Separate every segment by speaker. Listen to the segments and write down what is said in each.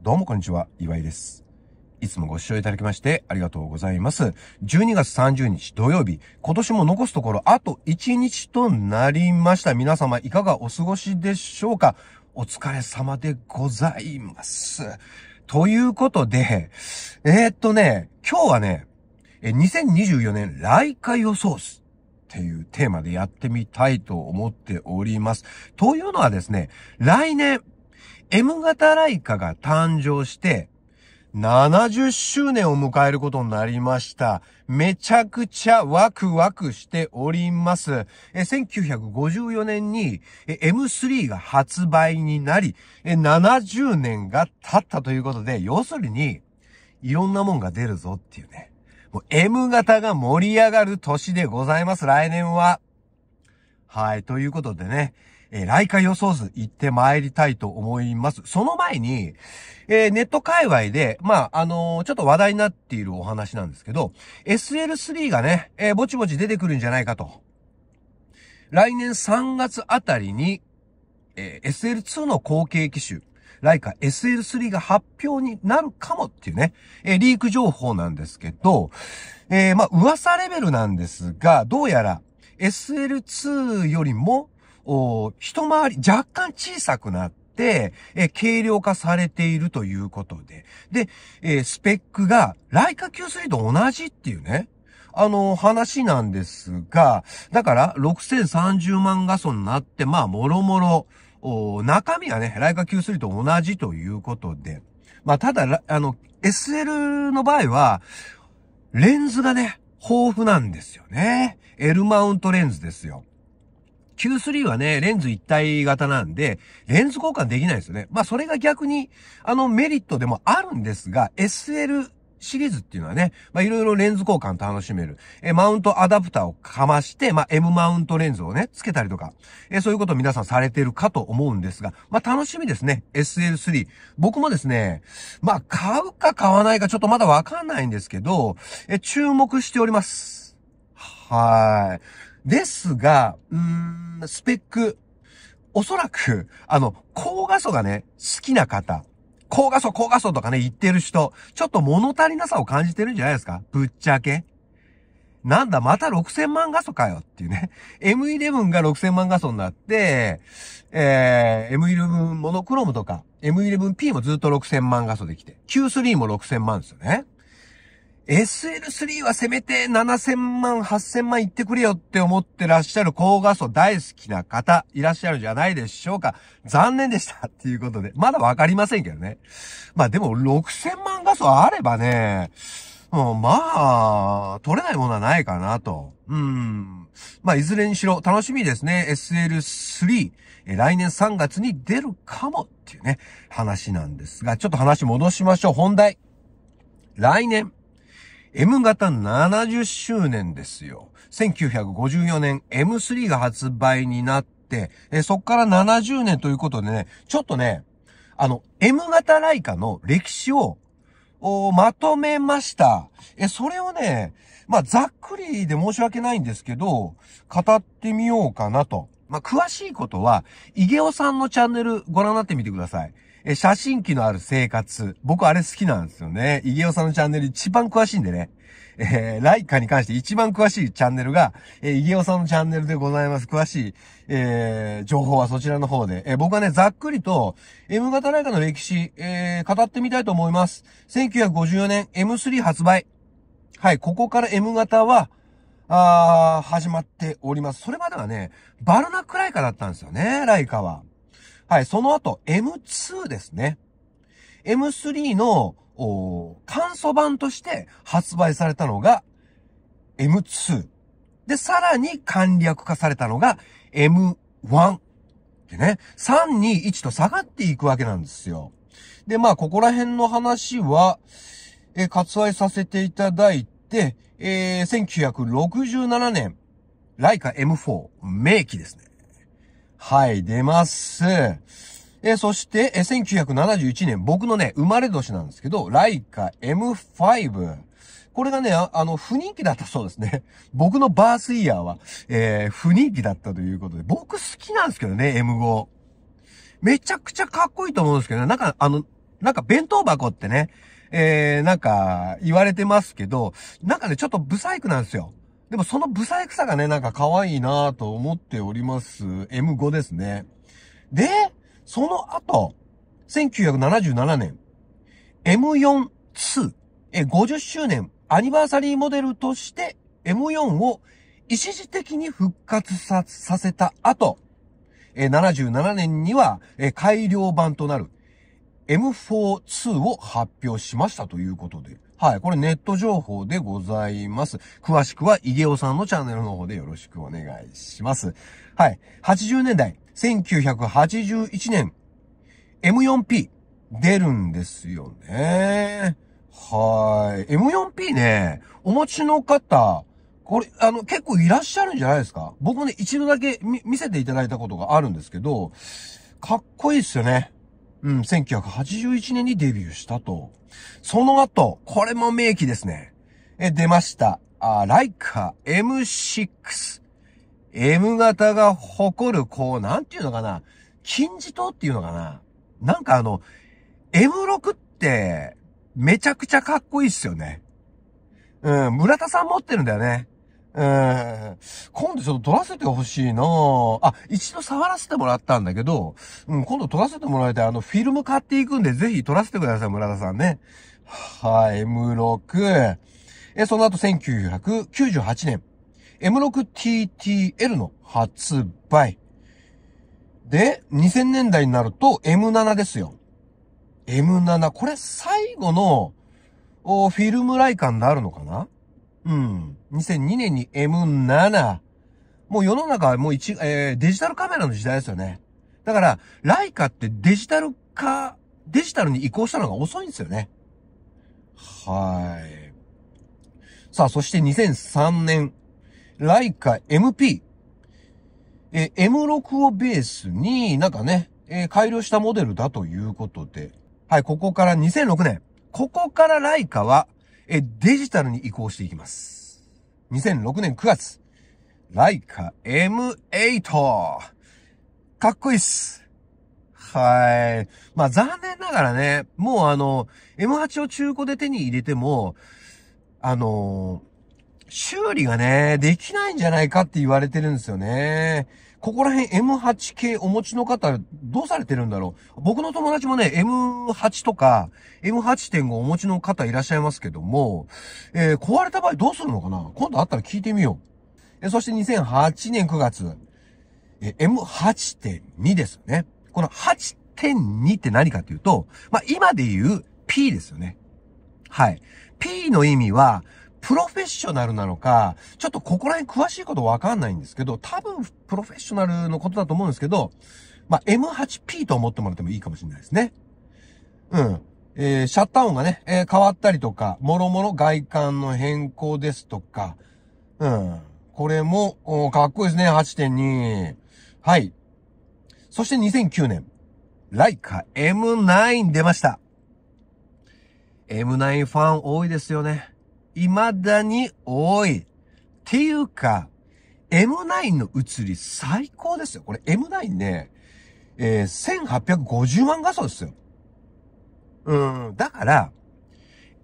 Speaker 1: どうもこんにちは、岩井です。いつもご視聴いただきましてありがとうございます。12月30日土曜日、今年も残すところあと1日となりました。皆様いかがお過ごしでしょうかお疲れ様でございます。ということで、えー、っとね、今日はね、2024年来回予想数っていうテーマでやってみたいと思っております。というのはですね、来年、M 型ライカが誕生して、70周年を迎えることになりました。めちゃくちゃワクワクしております。1954年に M3 が発売になり、70年が経ったということで、要するに、いろんなもんが出るぞっていうね。もう M 型が盛り上がる年でございます、来年は。はい、ということでね、えー、来回予想図行って参りたいと思います。その前に、えー、ネット界隈で、まあ、あのー、ちょっと話題になっているお話なんですけど、SL3 がね、えー、ぼちぼち出てくるんじゃないかと。来年3月あたりに、え SL2 の後継機種、ライカ SL3 が発表になるかもっていうね、えリーク情報なんですけど、えまあ、噂レベルなんですが、どうやら SL2 よりも、お一回り若干小さくなって、え軽量化されているということで。で、えスペックが、ライカ Q3 と同じっていうね。あの、話なんですが、だから、6030万画素になって、まあ、もろもろ、お中身はね、ライカ Q3 と同じということで。まあ、ただ、あの、SL の場合は、レンズがね、豊富なんですよね。L マウントレンズですよ。Q3 はね、レンズ一体型なんで、レンズ交換できないですよね。まあそれが逆に、あのメリットでもあるんですが、SL シリーズっていうのはね、まあ、いろいろレンズ交換楽しめる。え、マウントアダプターをかまして、まあ、M マウントレンズをね、つけたりとか、え、そういうことを皆さんされてるかと思うんですが、まあ、楽しみですね。SL3。僕もですね、まあ、買うか買わないかちょっとまだわかんないんですけど、え、注目しております。はい。ですが、うーん、スペック。おそらく、あの、高画素がね、好きな方。高画素、高画素とかね、言ってる人。ちょっと物足りなさを感じてるんじゃないですかぶっちゃけ。なんだ、また6000万画素かよっていうね。M11 が6000万画素になって、えー、M11 モノクロームとか、M11P もずっと6000万画素できて、Q3 も6000万ですよね。SL3 はせめて7000万、8000万いってくれよって思ってらっしゃる高画素大好きな方、いらっしゃるじゃないでしょうか。残念でした。っていうことで。まだわかりませんけどね。まあでも、6000万画素あればね、うん、まあ、取れないものはないかなと。うん。まあ、いずれにしろ楽しみですね。SL3。え、来年3月に出るかもっていうね、話なんですが、ちょっと話戻しましょう。本題。来年、M 型70周年ですよ。1954年 M3 が発売になって、えそっから70年ということでね、ちょっとね、あの、M 型ライカの歴史を、まとめました。え、それをね、まあ、ざっくりで申し訳ないんですけど、語ってみようかなと。まあ、詳しいことは、イゲオさんのチャンネルご覧になってみてください。え、写真機のある生活。僕あれ好きなんですよね。イゲオさんのチャンネル一番詳しいんでね。えー、ライカに関して一番詳しいチャンネルが、えー、イゲオさんのチャンネルでございます。詳しい、えー、情報はそちらの方で。えー、僕はね、ざっくりと、M 型ライカの歴史、えー、語ってみたいと思います。1954年、M3 発売。はい、ここから M 型は、あー、始まっております。それまではね、バルナックライカだったんですよね、ライカは。はい、その後、M2 ですね。M3 の、簡素版として発売されたのが M2。で、さらに簡略化されたのが M1。でね、3、2、1と下がっていくわけなんですよ。で、まあ、ここら辺の話は、え割愛させていただいて、えー、1967年、ライカ M4、名機ですね。はい、出ます。え、そして、え、1971年、僕のね、生まれ年なんですけど、ライカ M5。これがねあ、あの、不人気だったそうですね。僕のバースイヤーは、えー、不人気だったということで、僕好きなんですけどね、M5。めちゃくちゃかっこいいと思うんですけど、ね、なんか、あの、なんか弁当箱ってね、えー、なんか、言われてますけど、なんかね、ちょっと不細工なんですよ。でもそのブサイクさがね、なんか可愛いなぁと思っております。M5 ですね。で、その後、1977年、M42、50周年、アニバーサリーモデルとして M4 を一時的に復活させた後、え、77年には、え、改良版となる M42 を発表しましたということで。はい。これネット情報でございます。詳しくは、イデオさんのチャンネルの方でよろしくお願いします。はい。80年代、1981年、M4P 出るんですよね。はい。M4P ね、お持ちの方、これ、あの、結構いらっしゃるんじゃないですか僕ね、一度だけ見せていただいたことがあるんですけど、かっこいいっすよね。うん、1981年にデビューしたと。その後、これも名機ですね。え、出ました。あ、ライカ M6。M 型が誇る、こう、なんていうのかな。金字塔っていうのかな。なんかあの、M6 って、めちゃくちゃかっこいいっすよね。うん、村田さん持ってるんだよね。え今度ちょっと撮らせてほしいなあ、一度触らせてもらったんだけど、うん、今度撮らせてもらいたい。あの、フィルム買っていくんで、ぜひ撮らせてください、村田さんね。はい、M6。え、その後1998年、M6TTL の発売。で、2000年代になると M7 ですよ。M7、これ最後の、フィルムライカになるのかなうん。2002年に M7。もう世の中はもう一、えー、デジタルカメラの時代ですよね。だから、ライカってデジタル化、デジタルに移行したのが遅いんですよね。はい。さあ、そして2003年、ライカ MP。えー、M6 をベースになんかね、えー、改良したモデルだということで。はい、ここから2006年。ここからライカはえ、デジタルに移行していきます。2006年9月、ライカ M8。かっこいいっす。はい。まあ残念ながらね、もうあの、M8 を中古で手に入れても、あの、修理がね、できないんじゃないかって言われてるんですよね。ここら辺 M8 系お持ちの方、どうされてるんだろう僕の友達もね、M8 とか、M8.5 お持ちの方いらっしゃいますけども、えー、壊れた場合どうするのかな今度あったら聞いてみよう。えそして2008年9月、え M8.2 ですね。この8.2って何かっていうと、まあ、今で言う P ですよね。はい。P の意味は、プロフェッショナルなのか、ちょっとここら辺詳しいことわかんないんですけど、多分プロフェッショナルのことだと思うんですけど、まあ、M8P と思ってもらってもいいかもしれないですね。うん。えー、シャッター音がね、えー、変わったりとか、もろもろ外観の変更ですとか、うん。これも、おかっこいいですね、8.2。はい。そして2009年、ライカ M9 出ました。M9 ファン多いですよね。未だに多い。っていうか、M9 の映り最高ですよ。これ M9 ね、えー、1850万画素ですよ。うん。だから、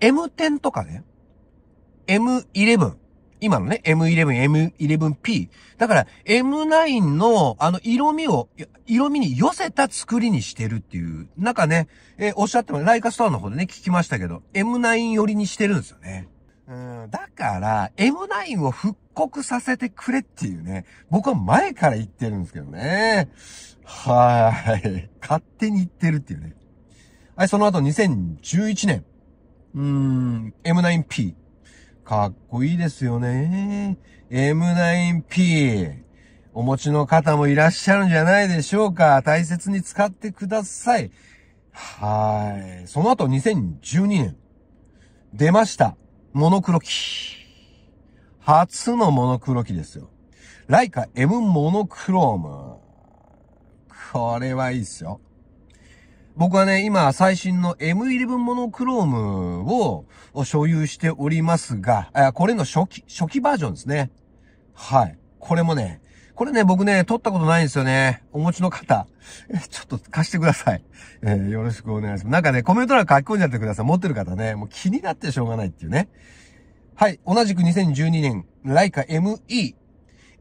Speaker 1: M10 とかね、M11、今のね、M11、M11P。だから、M9 の、あの、色味を、色味に寄せた作りにしてるっていう。なんかね、えー、おっしゃっても、ライカストアの方でね、聞きましたけど、M9 寄りにしてるんですよね。うん、だから、M9 を復刻させてくれっていうね、僕は前から言ってるんですけどね。はい。勝手に言ってるっていうね。はい、その後2011年。うーん、M9P。かっこいいですよね。M9P。お持ちの方もいらっしゃるんじゃないでしょうか。大切に使ってください。はい。その後2012年。出ました。モノクロ機。初のモノクロ機ですよ。ライカ M モノクローム。これはいいっすよ。僕はね、今最新の M11 モノクロームを所有しておりますが、これの初期、初期バージョンですね。はい。これもね、これね、僕ね、撮ったことないんですよね。お持ちの方。ちょっと貸してください。えー、よろしくお願いします。なんかね、コメント欄書き込んじゃってください。持ってる方ね、もう気になってしょうがないっていうね。はい。同じく2012年、ライカ ME。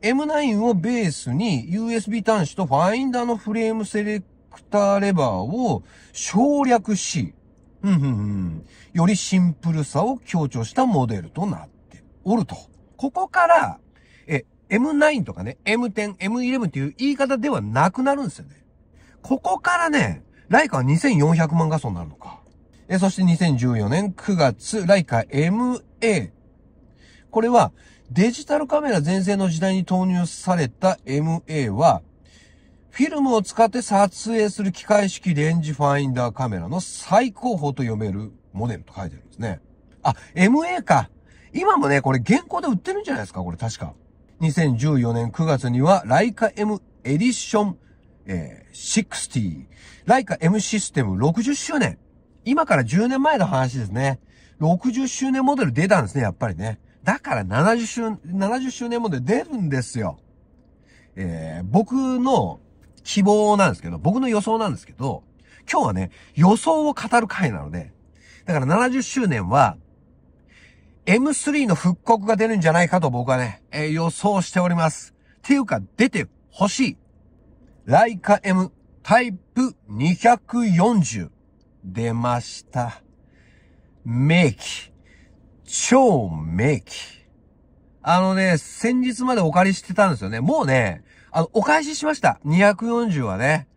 Speaker 1: M9 をベースに USB 端子とファインダーのフレームセレクターレバーを省略し、うんうんうん、よりシンプルさを強調したモデルとなっておると。ここから、M9 とかね、M10、M11 っていう言い方ではなくなるんですよね。ここからね、ライカは2400万画素になるのか。え、そして2014年9月、ライカ MA。これは、デジタルカメラ前世の時代に投入された MA は、フィルムを使って撮影する機械式レンジファインダーカメラの最高峰と読めるモデルと書いてあるんですね。あ、MA か。今もね、これ現行で売ってるんじゃないですかこれ確か。2014年9月には、ライカ M エディション、えー、60、ライカ M システム60周年。今から10年前の話ですね。60周年モデル出たんですね、やっぱりね。だから70周、70周年モデル出るんですよ。えー、僕の希望なんですけど、僕の予想なんですけど、今日はね、予想を語る回なので、だから70周年は、M3 の復刻が出るんじゃないかと僕はね、えー、予想しております。っていうか、出てほしい。ライカ M タイプ240。出ました。名機。超名機。あのね、先日までお借りしてたんですよね。もうね、あの、お返ししました。240はね。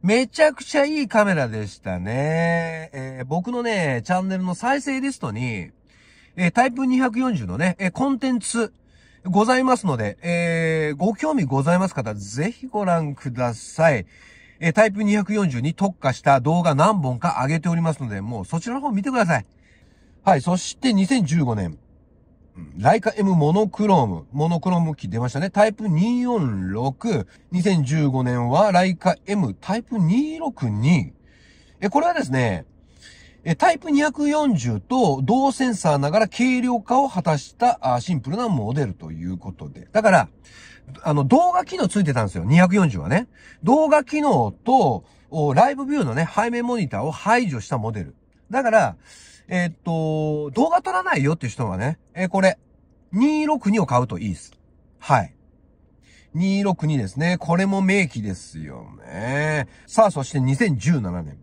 Speaker 1: めちゃくちゃいいカメラでしたね。えー、僕のね、チャンネルの再生リストに、えー、タイプ240のね、えー、コンテンツ、ございますので、えー、ご興味ございます方、ぜひご覧ください。えー、タイプ240に特化した動画何本か上げておりますので、もうそちらの方見てください。はい、そして2015年、ライカ M モノクローム、モノクローム機出ましたね。タイプ246、2015年はライカ M タイプ262。え、これはですね、えタイプ240と同センサーながら軽量化を果たしたシンプルなモデルということで。だから、あの、動画機能ついてたんですよ。240はね。動画機能と、ライブビューのね、背面モニターを排除したモデル。だから、えー、っと、動画撮らないよっていう人はね、えー、これ、262を買うといいです。はい。262ですね。これも名機ですよね。さあ、そして2017年。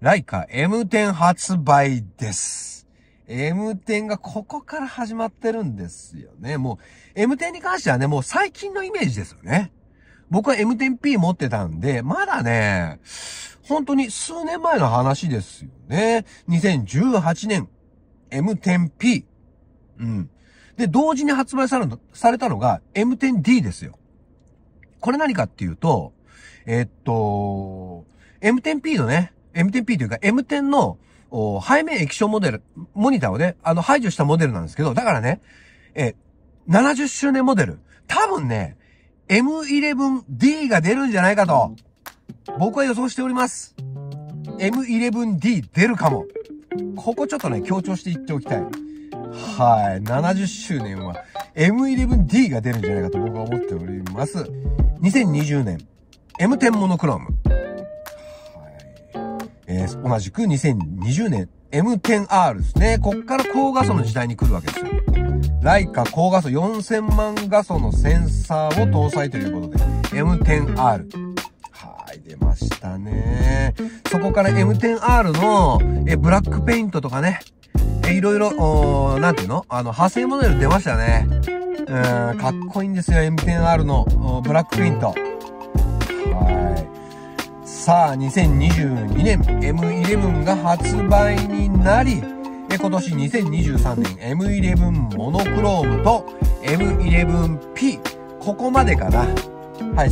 Speaker 1: ライカ M10 発売です。M10 がここから始まってるんですよね。もう、M10 に関してはね、もう最近のイメージですよね。僕は M10P 持ってたんで、まだね、本当に数年前の話ですよね。2018年、M10P。うん。で、同時に発売されされたのが M10D ですよ。これ何かっていうと、えっと、M10P のね、M10P というか M10 の背面液晶モデル、モニターをね、あの排除したモデルなんですけど、だからね、え、70周年モデル、多分ね、M11D が出るんじゃないかと、僕は予想しております。M11D 出るかも。ここちょっとね、強調して言っておきたい。はい。70周年は M11D が出るんじゃないかと僕は思っております。2020年、M10 モノクローム。えー、同じく2020年 M10R ですね。こっから高画素の時代に来るわけですよ。ライカ高画素4000万画素のセンサーを搭載ということで、M10R。はい、出ましたね。そこから M10R の、え、ブラックペイントとかね、え、いろいろ、おなんていうのあの、派生モデル出ましたね。うん、かっこいいんですよ、M10R のブラックペイント。はい。さあ、2022年 M11 が発売になり、今年2023年 M11 モノクロームと M11P、ここまでかな。はい、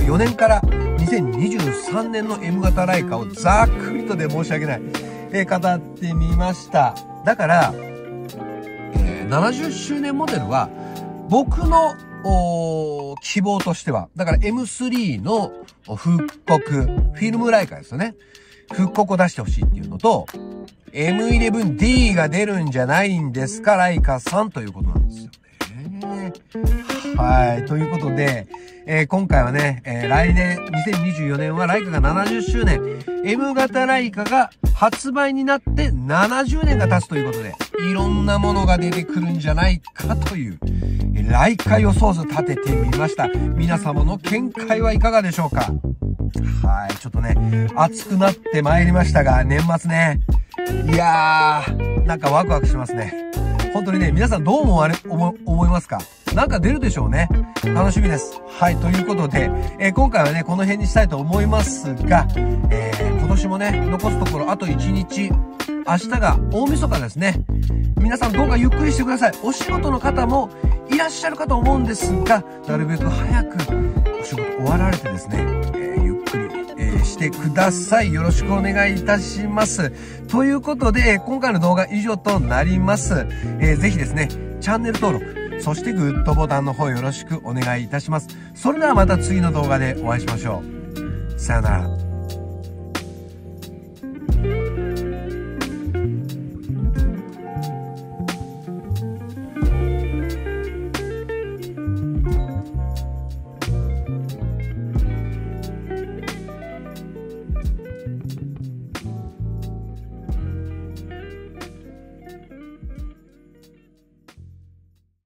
Speaker 1: 1954年から2023年の M 型ライカをざっくりとで申し訳ない、え語ってみました。だから、えー、70周年モデルは僕の希望としては、だから M3 の復刻、フィルムライカですよね。復刻を出してほしいっていうのと、M11D が出るんじゃないんですか、ライカさんということなんですよね。はい。ということで、えー、今回はね、えー、来年、2024年はライカが70周年、M 型ライカが発売になって70年が経つということで、いろんなものが出てくるんじゃないかという、来夏予想図立ててみました。皆様の見解はいかがでしょうかはい、ちょっとね、暑くなってまいりましたが、年末ね。いやー、なんかワクワクしますね。本当にね、皆さんどう思われ、思いますかなんか出るでしょうね。楽しみです。はい、ということで、えー、今回はね、この辺にしたいと思いますが、えー、今年もね、残すところあと1日、明日が大晦日ですね。皆さんどうかゆっくりしてください。お仕事の方もいらっしゃるかと思うんですが、なるべく早くお仕事終わられてですね、えー、ゆっくり、えー、してください。よろしくお願いいたします。ということで、今回の動画以上となります。えー、ぜひですね、チャンネル登録、そしてグッドボタンの方よろしくお願いいたします。それではまた次の動画でお会いしましょう。さよなら。